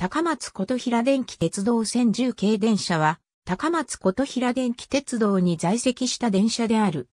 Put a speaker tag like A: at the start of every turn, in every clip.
A: 高松琴平電気鉄道線10系電車は、高松琴平電気鉄道に在籍した電車である。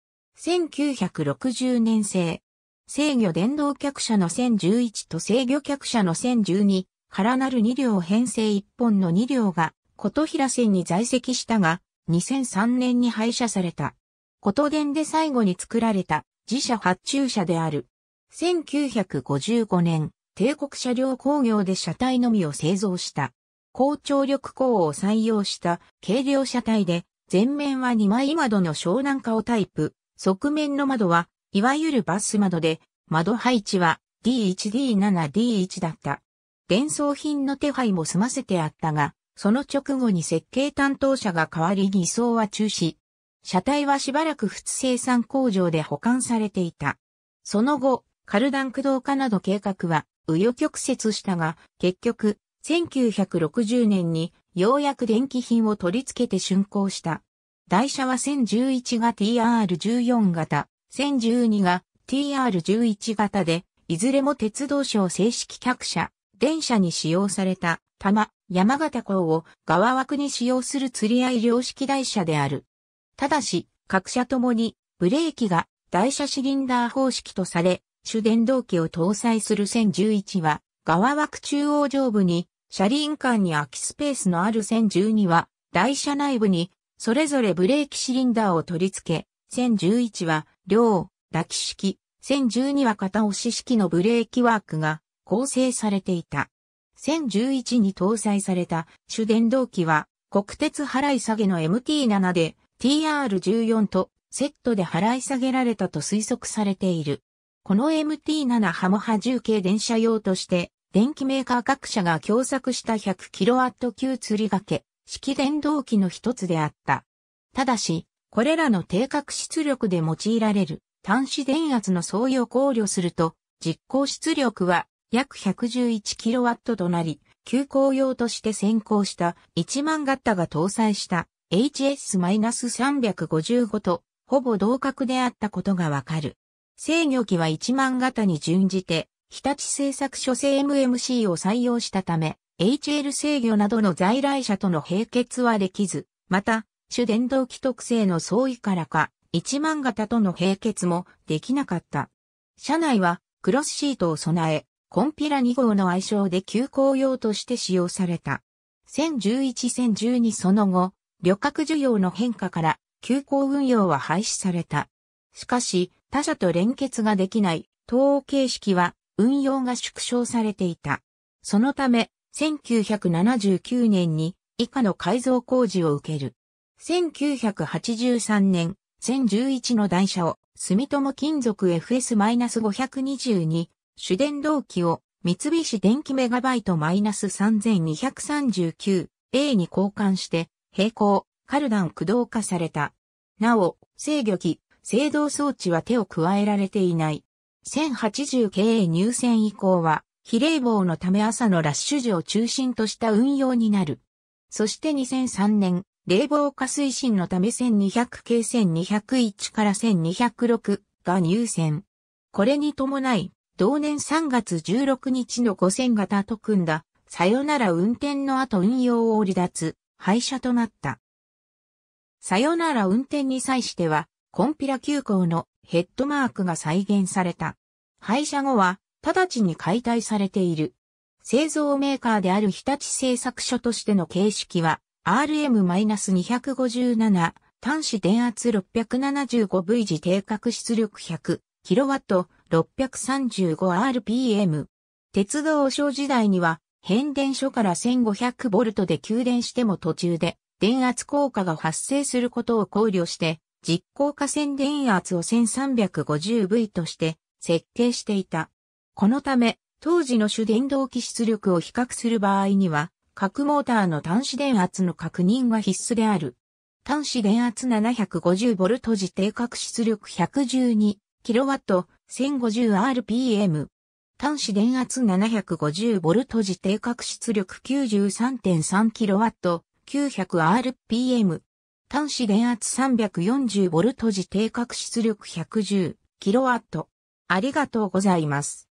A: 1960年製。制御電動客車の1011と制御客車の1012からなる2両編成1本の2両が琴平線に在籍したが、2003年に廃車された。琴電で最後に作られた自社発注車である。1955年、帝国車両工業で車体のみを製造した。高張力工を採用した軽量車体で、前面は2枚窓の湘南をタイプ、側面の窓は、いわゆるバス窓で、窓配置は D1D7D1 だった。伝送品の手配も済ませてあったが、その直後に設計担当者が代わりに移送は中止。車体はしばらく普通生産工場で保管されていた。その後、カルダン駆動化など計画は紆余曲折したが、結局、1960年にようやく電気品を取り付けて竣工した。台車は1011が TR14 型、1012が TR11 型で、いずれも鉄道省正式客車、電車に使用された、玉、山形港を側枠に使用する釣り合い量式台車である。ただし、各社ともに、ブレーキが台車シリンダー方式とされ、主電動機を搭載する1011は、側枠中央上部に、車輪間に空きスペースのある1012は、台車内部に、それぞれブレーキシリンダーを取り付け、1011は、両、抱き式、1012は片押し式のブレーキワークが構成されていた。1011に搭載された主電動機は、国鉄払い下げの MT7 で TR14 とセットで払い下げられたと推測されている。この MT7 ハモハ重軽電車用として、電気メーカー各社が共作した 100kW 級釣り掛け、式電動機の一つであった。ただし、これらの定格出力で用いられる端子電圧の相違を考慮すると、実行出力は約 111kW となり、急行用として先行した1万型が搭載した HS-355 とほぼ同格であったことがわかる。制御機は1万型に準じて、日立製作所製 MMC を採用したため、HL 制御などの在来車との並結はできず、また、主電動機特性の相違からか、1万型との並結もできなかった。車内はクロスシートを備え、コンピラ2号の愛称で急行用として使用された。1011-1012その後、旅客需要の変化から急行運用は廃止された。しかし、他社と連結ができない統合形式は運用が縮小されていた。そのため、1979年に以下の改造工事を受ける。1983年、1011の台車を住友金属 FS-522 主電動機を三菱電機メガバイト -3239A に交換して、並行、カルダン駆動化された。なお、制御機制動装置は手を加えられていない。1080経営入線以降は、比例棒のため朝のラッシュ時を中心とした運用になる。そして2003年、冷房化推進のため1200系1201から1206が入線。これに伴い、同年3月16日の5000型と組んだ、さよなら運転の後運用を離脱、廃車となった。さよなら運転に際しては、コンピラ急行のヘッドマークが再現された。廃車後は、直ちに解体されている。製造メーカーである日立製作所としての形式は、RM-257 端子電圧 675V 時定格出力 100kW635rpm。鉄道小時代には、変電所から 1500V で給電しても途中で電圧効果が発生することを考慮して実効化線電圧を 1350V として設計していた。このため、当時の主電動機出力を比較する場合には、各モーターの端子電圧の確認が必須である。端子電圧 750V 時定格出力 112kW 1050rpm。端子電圧 750V 時定格出力 93.3kW 900rpm。端子電圧 340V 時定格出力 110kW。ありがとうございます。